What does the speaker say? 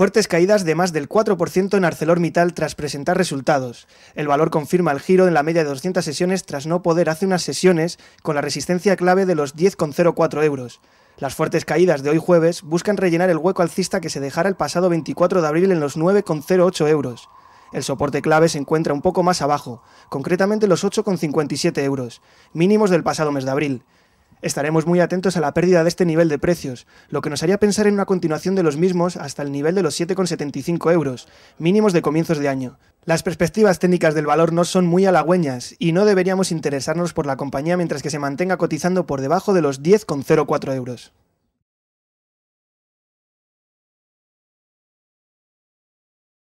Fuertes caídas de más del 4% en ArcelorMittal tras presentar resultados. El valor confirma el giro en la media de 200 sesiones tras no poder hace unas sesiones con la resistencia clave de los 10,04 euros. Las fuertes caídas de hoy jueves buscan rellenar el hueco alcista que se dejara el pasado 24 de abril en los 9,08 euros. El soporte clave se encuentra un poco más abajo, concretamente los 8,57 euros, mínimos del pasado mes de abril. Estaremos muy atentos a la pérdida de este nivel de precios, lo que nos haría pensar en una continuación de los mismos hasta el nivel de los 7,75 euros, mínimos de comienzos de año. Las perspectivas técnicas del valor no son muy halagüeñas y no deberíamos interesarnos por la compañía mientras que se mantenga cotizando por debajo de los 10,04 euros.